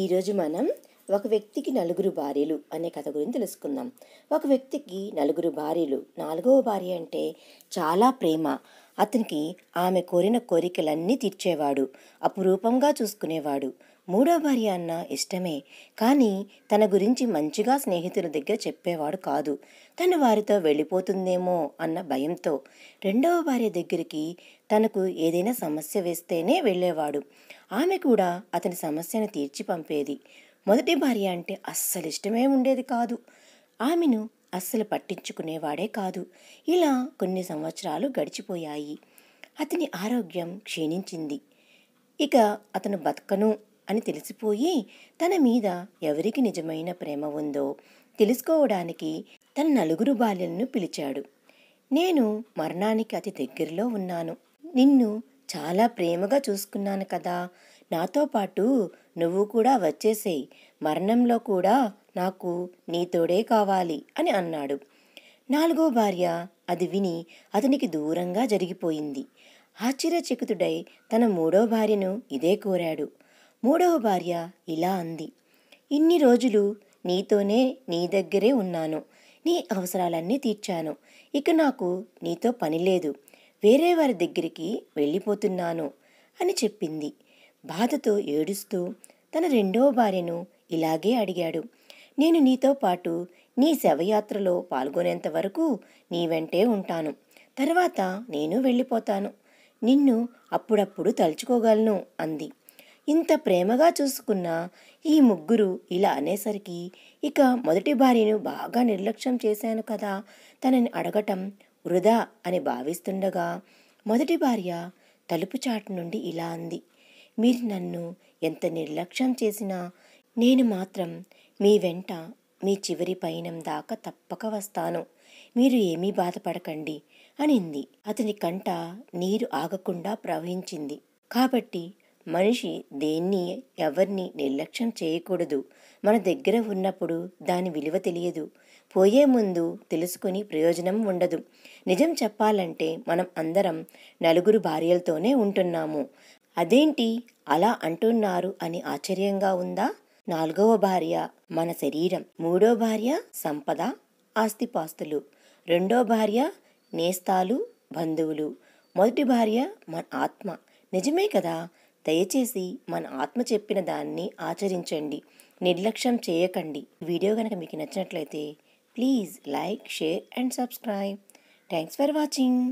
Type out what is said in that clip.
ఈరోజు మనం ఒక వ్యక్తికి నలుగురు భార్యలు అనే కథ గురించి తెలుసుకుందాం ఒక వ్యక్తికి నలుగురు భార్యలు నాలుగవ భార్య అంటే చాలా ప్రేమ అతనికి ఆమె కోరిన కోరికలన్నీ తీర్చేవాడు అపురూపంగా చూసుకునేవాడు మూడో భార్య అన్న ఇష్టమే కానీ తన గురించి మంచిగా స్నేహితుల దగ్గర చెప్పేవాడు కాదు తను వారితో వెళ్ళిపోతుందేమో అన్న భయంతో రెండవ భార్య దగ్గరికి తనకు ఏదైనా సమస్య వేస్తేనే వెళ్ళేవాడు ఆమె కూడా అతని సమస్యను తీర్చి పంపేది మొదటి భార్య అంటే అస్సలు ఇష్టమే ఉండేది కాదు ఆమెను అస్సలు పట్టించుకునేవాడే కాదు ఇలా కొన్ని సంవత్సరాలు గడిచిపోయాయి అతని ఆరోగ్యం క్షీణించింది ఇక అతను బతకను అని తెలిసిపోయి తన మీద ఎవరికి నిజమైన ప్రేమ ఉందో తెలుసుకోవడానికి తన నలుగురు బాల్యలను పిలిచాడు నేను మరణానికి అతి దగ్గరలో ఉన్నాను నిన్ను చాలా ప్రేమగా చూసుకున్నాను కదా నాతో పాటు నువ్వు కూడా వచ్చేసేయి మరణంలో కూడా నాకు నీ తోడే కావాలి అని అన్నాడు నాలుగో భార్య అది విని అతనికి దూరంగా జరిగిపోయింది ఆశ్చర్యచకితుడై తన మూడో భార్యను ఇదే కోరాడు మూడవ భార్య ఇలా అంది ఇన్ని రోజులు నీతోనే నీ దగ్గరే ఉన్నాను నీ అవసరాలన్నీ తీర్చాను ఇక నాకు నీతో పని లేదు వేరే వారి దగ్గరికి వెళ్ళిపోతున్నాను అని చెప్పింది బాధతో ఏడుస్తూ తన రెండవ భార్యను ఇలాగే అడిగాడు నేను నీతో పాటు నీ శవయాత్రలో పాల్గొనేంత వరకు నీ వెంటే ఉంటాను తర్వాత నేను వెళ్ళిపోతాను నిన్ను అప్పుడప్పుడు తలుచుకోగలను అంది ఇంత ప్రేమగా చూసుకున్న ఈ ముగ్గురు ఇలా అనేసరికి ఇక మొదటి భార్యను బాగా నిర్లక్ష్యం చేశాను కదా తనని అడగటం వృధా అని భావిస్తుండగా మొదటి భార్య తలుపు చాటు నుండి ఇలా అంది మీరు నన్ను ఎంత నిర్లక్ష్యం చేసినా నేను మాత్రం మీ వెంట మీ చివరి పయనం దాకా తప్పక వస్తాను మీరు ఏమీ బాధపడకండి అనింది అతని కంట నీరు ఆగకుండా ప్రవహించింది కాబట్టి మనిషి దేన్ని ఎవరిని నిర్లక్ష్యం చేయకూడదు మన దగ్గర ఉన్నప్పుడు దాని విలువ తెలియదు పోయే ముందు తెలుసుకుని ప్రయోజనం ఉండదు నిజం చెప్పాలంటే మనం అందరం నలుగురు భార్యలతోనే ఉంటున్నాము అదేంటి అలా అంటున్నారు అని ఆశ్చర్యంగా ఉందా నాలుగవ భార్య మన శరీరం మూడో భార్య సంపద ఆస్తిపాస్తులు రెండో భార్య నేస్తాలు బంధువులు మొదటి భార్య మన ఆత్మ నిజమే కదా దయచేసి మన ఆత్మ చెప్పిన దాన్ని ఆచరించండి నిర్లక్ష్యం చేయకండి వీడియో కనుక మీకు నచ్చినట్లయితే please like share and subscribe thanks for watching